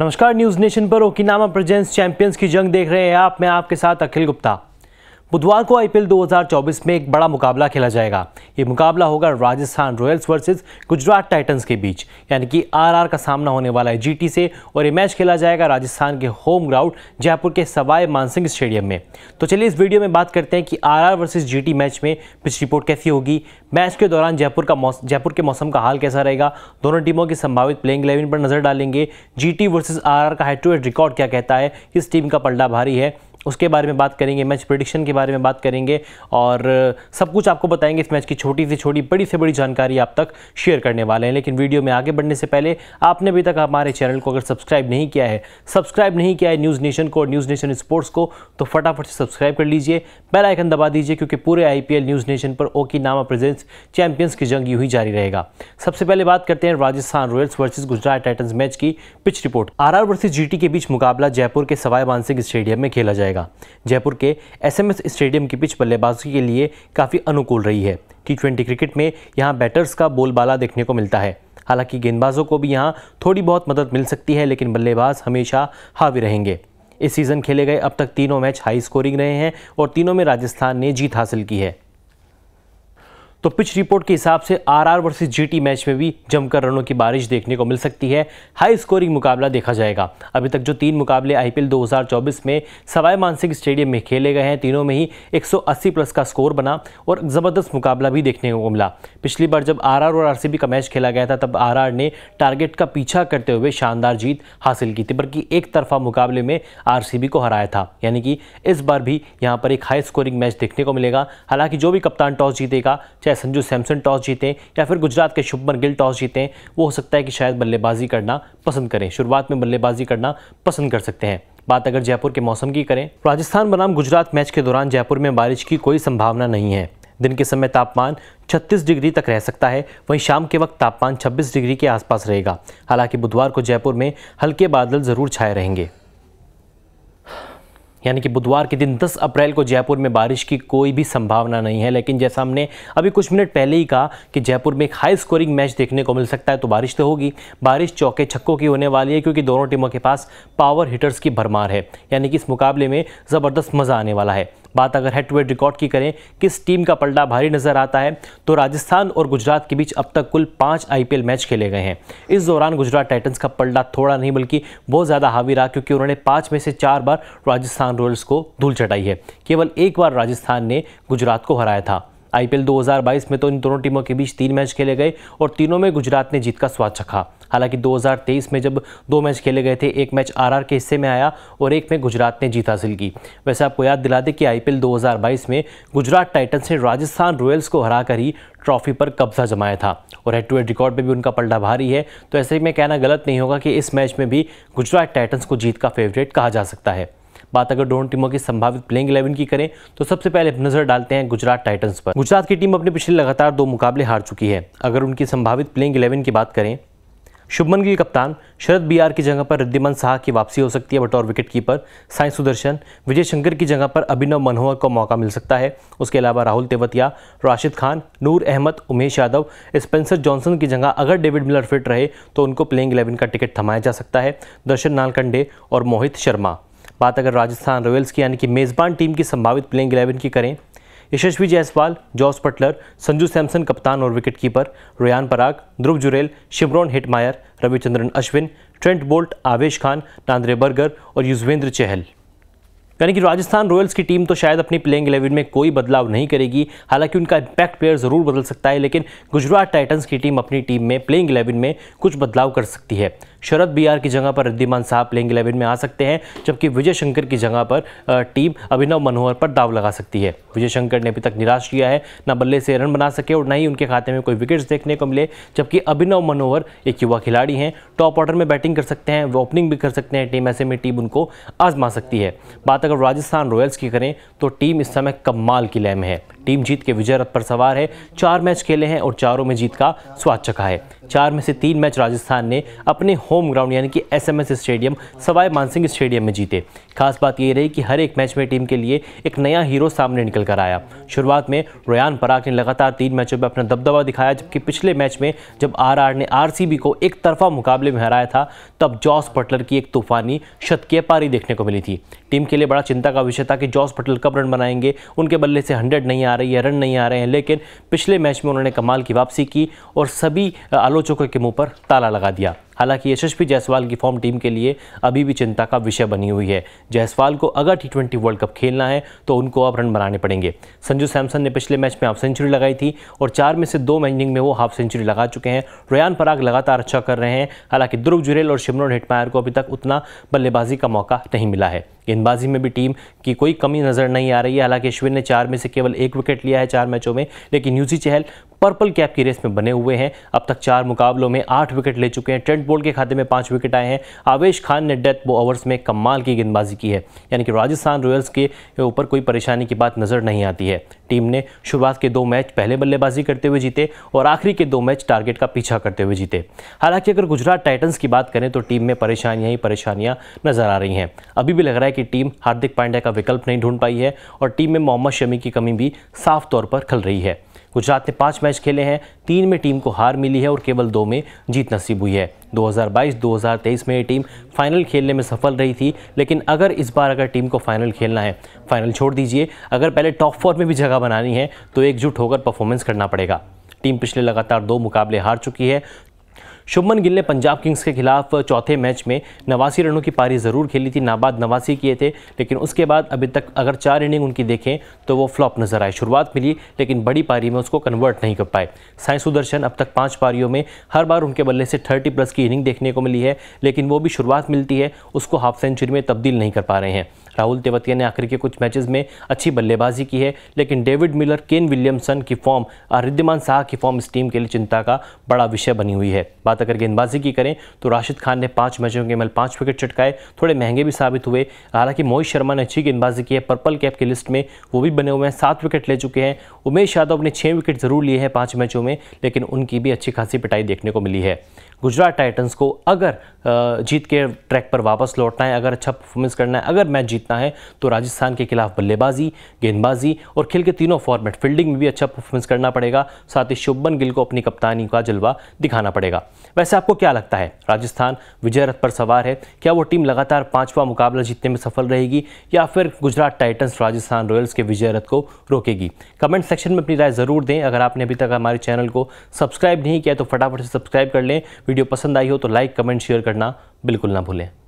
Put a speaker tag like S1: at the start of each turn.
S1: नमस्कार news nation पर ओकिनामा presence champions की जंग देख रहे हैं आप मैं आपके साथ अखिल गुप्ता बुधवार को आईपीएल 2024 में एक बड़ा मुकाबला खेला जाएगा ये मुकाबला होगा Rajasthan Royals versus Gujarat Titans के बीच यानी कि आरआर का सामना होने वाला है जीटी से और ये मैच खेला जाएगा राजस्थान के होम ग्राउंड जयपुर के सवाई मानसिंह स्टेडियम में तो चलिए इस वीडियो में बात करते हैं कि R R versus G match में पिच रिपोर्ट कैसी होगी मैच के दौरान जयपुर का जयपुर के मौसम का हाल कैसा रहेगा दोनों टीमों की संभावित प्लेइंग इलेवन पर नजर डालेंगे G T versus R R का हेड टू हेड रिकॉर्ड क्या कहता है किस टीम का पलटा भारी है उसके बारे में बात करेंगे मैच प्रडिक्शन के बारे में बात करेंगे और सब कुछ आपको बताएंगे इस मैच की छोटी से छोटी बड़ी से बड़ी जानकारी आप तक शेयर करने वाले हैं लेकिन वीडियो में आगे बढ़ने से पहले आपने अभी तक हमारे चैनल को अगर सब्सक्राइब नहीं किया है सब्सक्राइब नहीं किया है न्यूज़ नेशन को और न्यूज़ नेशन स्पोर्ट्स को तो फटाफट से सब्सक्राइब कर लीजिए बेलाइकन दबा दीजिए क्योंकि पूरे आई न्यूज़ नेशन पर ओकी नामा प्रेजेंस चैंपियंस की जंग यू ही जारी रहेगा सबसे पहले बात करते हैं Rajasthan Royals versus Gujarat Titans match की पिच रिपोर्ट आर आर के बीच मुकाबला जयपुर के सवाई मानसिंह स्टेडियम में खेला जाएगा जाएगा जयपुर के एसएमएस स्टेडियम की पिच बल्लेबाजी के लिए काफ़ी अनुकूल रही है टी क्रिकेट में यहाँ बैटर्स का बोलबाला देखने को मिलता है हालांकि गेंदबाजों को भी यहाँ थोड़ी बहुत मदद मिल सकती है लेकिन बल्लेबाज हमेशा हावी रहेंगे इस सीज़न खेले गए अब तक तीनों मैच हाई स्कोरिंग रहे हैं और तीनों में राजस्थान ने जीत हासिल की है तो पिच रिपोर्ट के हिसाब से आरआर वर्सेस जीटी मैच में भी जमकर रनों की बारिश देखने को मिल सकती है हाई स्कोरिंग मुकाबला देखा जाएगा अभी तक जो तीन मुकाबले आईपीएल 2024 में सवाई मानसिंह स्टेडियम में खेले गए हैं तीनों में ही 180 प्लस का स्कोर बना और ज़बरदस्त मुकाबला भी देखने को मिला पिछली बार जब आर और आर का मैच खेला गया था तब आर ने टारगेट का पीछा करते हुए शानदार जीत हासिल की थी बल्कि एक तरफा मुकाबले में आर को हराया था यानी कि इस बार भी यहाँ पर एक हाई स्कोरिंग मैच देखने को मिलेगा हालांकि जो भी कप्तान टॉस जीतेगा चाहे संजू सैमसन टॉस जीतें या फिर गुजरात के शुभमन गिल टॉस जीतें वो हो सकता है कि शायद बल्लेबाजी करना पसंद करें शुरुआत में बल्लेबाजी करना पसंद कर सकते हैं बात अगर जयपुर के मौसम की करें राजस्थान बनाम गुजरात मैच के दौरान जयपुर में बारिश की कोई संभावना नहीं है दिन के समय तापमान 36 डिग्री तक रह सकता है वहीं शाम के वक्त तापमान 26 डिग्री के आसपास रहेगा हालांकि बुधवार को जयपुर में हल्के बादल जरूर छाए रहेंगे यानी कि बुधवार के दिन 10 अप्रैल को जयपुर में बारिश की कोई भी संभावना नहीं है लेकिन जैसा हमने अभी कुछ मिनट पहले ही कहा कि जयपुर में एक हाई स्कोरिंग मैच देखने को मिल सकता है तो बारिश तो होगी बारिश चौके छक्कों की होने वाली है क्योंकि दोनों टीमों के पास पावर हिटर्स की भरमार है यानी कि इस मुकाबले में ज़बरदस्त मज़ा आने वाला है बात अगर हेड टू हेड रिकॉर्ड की करें किस टीम का पलड़ा भारी नजर आता है तो राजस्थान और गुजरात के बीच अब तक कुल पांच आईपीएल मैच खेले गए हैं इस दौरान गुजरात टाइटन्स का पलड़ा थोड़ा नहीं बल्कि बहुत ज़्यादा हावी रहा क्योंकि उन्होंने पांच में से चार बार राजस्थान रॉयल्स को धूल चटाई है केवल एक बार राजस्थान ने गुजरात को हराया था आईपीएल 2022 में तो इन दोनों टीमों के बीच तीन मैच खेले गए और तीनों में गुजरात ने जीत का स्वाद चखा हालांकि 2023 में जब दो मैच खेले गए थे एक मैच आरआर के हिस्से में आया और एक में गुजरात ने जीत हासिल की वैसे आपको याद दिला दें कि आईपीएल 2022 में गुजरात टाइटन्स ने राजस्थान रॉयल्स को कर ही ट्रॉफी पर कब्जा जमाया था और हेड टू हेड रिकॉर्ड में भी उनका पलटा भारी है तो ऐसे में कहना गलत नहीं होगा कि इस मैच में भी गुजरात टाइटन्स को जीत का फेवरेट कहा जा सकता है बात अगर दोनों टीमों की संभावित प्लेइंग इलेवन की करें तो सबसे पहले नजर डालते हैं गुजरात टाइटन्स पर गुजरात की टीम अपने पिछले लगातार दो मुकाबले हार चुकी है अगर उनकी संभावित प्लेइंग इलेवन की बात करें शुभमन गिल कप्तान शरद बीआर की जगह पर रिद्धिमन शाह की वापसी हो सकती है बटौर विकेट कीपर साई सुदर्शन विजय शंकर की जगह पर अभिनव मनोहर को मौका मिल सकता है उसके अलावा राहुल तेवतिया राशिद खान नूर अहमद उमेश यादव स्पेंसर जॉनसन की जगह अगर डेविड मिलर फिट रहे तो उनको प्लेइंग इलेवन का टिकट थमाया जा सकता है दर्शन नालकंडे और मोहित शर्मा बात अगर राजस्थान रॉयल्स की यानी कि मेज़बान टीम की संभावित प्लेइंग इलेवन की करें यशस्वी जायसवाल जॉस पटलर संजू सैमसन कप्तान और wicketkeeper Riyan Parag Dhruv Jurel Shimron Hetmyer Ravichandran Ashwin Trent Boult Avesh Khan Nandre Burger और युजवेंद्र चहल यानी कि राजस्थान रॉयल्स की टीम तो शायद अपनी प्लेइंग इलेवन में कोई बदलाव नहीं करेगी हालांकि उनका इम्पैक्ट प्लेयर ज़रूर बदल सकता है लेकिन गुजरात टाइटंस की टीम अपनी टीम में प्लेइंग इलेवन में कुछ बदलाव कर सकती है शरद बिहार की जगह पर रिद्धिमान साहब प्लेइंग इलेवन में आ सकते हैं जबकि विजय शंकर की जगह पर टीम अभिनव मनोहर पर दाव लगा सकती है विजय शंकर ने अभी तक निराश किया है न बल्ले से रन बना सके और न ही उनके खाते में कोई विकेट्स देखने को मिले जबकि अभिनव मनोहर एक युवा खिलाड़ी हैं टॉप ऑर्डर में बैटिंग कर सकते हैं वो ओपनिंग भी कर सकते हैं टीम ऐसे में टीम उनको आजमा सकती है बात अगर राजस्थान रॉयल्स की करें तो टीम इस समय कमाल की लय में है टीम जीत के विजय रथ पर सवार है चार मैच खेले हैं और चारों में जीत का स्वाद चखा है चार में से तीन मैच राजस्थान ने अपने होम ग्राउंड यानी कि SMS stadium Sawai Mansingh stadium में जीते खास बात ये रही कि हर एक मैच में टीम के लिए एक नया हीरो सामने निकल कर आया शुरुआत में रोयान पराग ने लगातार तीन मैचों में अपना दबदबा दिखाया जबकि पिछले मैच में जब आर ने आर को एक तरफा मुकाबले में हराया था तब जॉस पटलर की एक तूफानी शतकीय पारी देखने को मिली थी टीम के लिए बड़ा चिंता का विषय था कि जॉस पटलर कब रन बनाएंगे उनके बल्ले से हंड्रेड नहीं आ रही है रन नहीं आ रहे हैं लेकिन पिछले मैच में उन्होंने कमाल की वापसी की और सभी आलोचकों के मुंह पर ताला लगा दिया हालांकि यशस्वी जायसवाल की फॉर्म टीम के लिए अभी भी चिंता का विषय बनी हुई है जायसवाल को अगर टी वर्ल्ड कप खेलना है तो उनको अब रन बनाने पड़ेंगे संजू सैमसन ने पिछले मैच में हाफ सेंचुरी लगाई थी और चार में से दो मैनिंग में वो हाफ सेंचुरी लगा चुके हैं रेयान पराग लगातार अच्छा कर रहे हैं हालांकि ध्रुव जुरेल और शिमरन हिटमायर को अभी तक उतना बल्लेबाजी का मौका नहीं मिला है गेंदबाजी में भी टीम की कोई कमी नज़र नहीं आ रही है हालांकि अश्विन ने चार में से केवल एक विकेट लिया है चार मैचों में लेकिन न्यूजी चहल पर्पल कैप की रेस में बने हुए हैं अब तक चार मुकाबलों में आठ विकेट ले चुके हैं ट्रेंट बोल्ट के खाते में पाँच विकेट आए हैं आवेश खान ने डेथ बो ओवर्स में कमाल की गेंदबाजी की है यानी कि राजस्थान रॉयल्स के ऊपर कोई परेशानी की बात नज़र नहीं आती है टीम ने शुरुआत के दो मैच पहले बल्लेबाजी करते हुए जीते और आखिरी के दो मैच टारगेट का पीछा करते हुए जीते हालांकि अगर गुजरात टाइटन्स की बात करें तो टीम में परेशानियाँ ही परेशानियाँ नज़र आ रही हैं अभी भी लग रहा है कि की टीम हार्दिक पांड्या का विकल्प नहीं ढूंढ पाई है और टीम में मोहम्मद शमी की कमी भी साफ तौर पर खल रही है गुजरात ने पाँच मैच खेले हैं तीन में टीम को हार मिली है और केवल दो में जीत नसीब हुई है 2022-2023 में ये टीम फाइनल खेलने में सफल रही थी लेकिन अगर इस बार अगर टीम को फाइनल खेलना है फाइनल छोड़ दीजिए अगर पहले टॉप फोर में भी जगह बनानी है तो एकजुट होकर परफॉर्मेंस करना पड़ेगा टीम पिछले लगातार दो मुकाबले हार चुकी है शुभमन गिल ने पंजाब किंग्स के खिलाफ चौथे मैच में नवासी रनों की पारी ज़रूर खेली थी नाबाद नवासी किए थे लेकिन उसके बाद अभी तक अगर चार इनिंग उनकी देखें तो वो फ्लॉप नज़र आए शुरुआत मिली लेकिन बड़ी पारी में उसको कन्वर्ट नहीं कर पाए साई सुदर्शन अब तक पाँच पारियों में हर बार उनके बल्ले से थर्टी प्लस की इनिंग देखने को मिली है लेकिन वो भी शुरुआत मिलती है उसको हाफ सेंचुरी में तब्दील नहीं कर पा रहे हैं राहुल तेवतिया ने आखिर के कुछ मैचेस में अच्छी बल्लेबाजी की है लेकिन डेविड मिलर केन विलियमसन की फॉर्म और रिद्यमान शाह की फॉर्म इस टीम के लिए चिंता का बड़ा विषय बनी हुई है बात अगर गेंदबाजी की करें तो राशिद खान ने पाँच मैचों के मल पाँच विकेट चटकाए थोड़े महंगे भी साबित हुए हालांकि मोहित शर्मा ने अच्छी गेंदबाजी की है पर्पल कैप की लिस्ट में वो भी बने हुए हैं सात विकेट ले चुके हैं उमेश यादव ने छः विकेट ज़रूर लिए हैं पाँच मैचों में लेकिन उनकी भी अच्छी खासी पिटाई देखने को मिली है गुजरात टाइटंस को अगर जीत के ट्रैक पर वापस लौटना है अगर अच्छा परफॉर्मेंस करना है अगर मैच जीतना जीतना है तो राजस्थान के खिलाफ बल्लेबाजी गेंदबाजी और खेल के तीनों फॉर्मेट फील्डिंग में भी अच्छा परफॉर्मेंस करना पड़ेगा साथ ही शुभमन गिल को अपनी कप्तानी का जलवा दिखाना पड़ेगा वैसे आपको क्या लगता है राजस्थान विजय रथ पर सवार है क्या वो टीम लगातार पांचवा मुकाबला जीतने में सफल रहेगी या फिर गुजरात टाइटन्स राजस्थान रॉयल्स के विजय रथ को रोकेगी कमेंट सेक्शन में अपनी राय ज़रूर दें अगर आपने अभी तक हमारे चैनल को सब्सक्राइब नहीं किया तो फटाफट से सब्सक्राइब कर लें वीडियो पसंद आई हो तो लाइक कमेंट शेयर करना बिल्कुल ना भूलें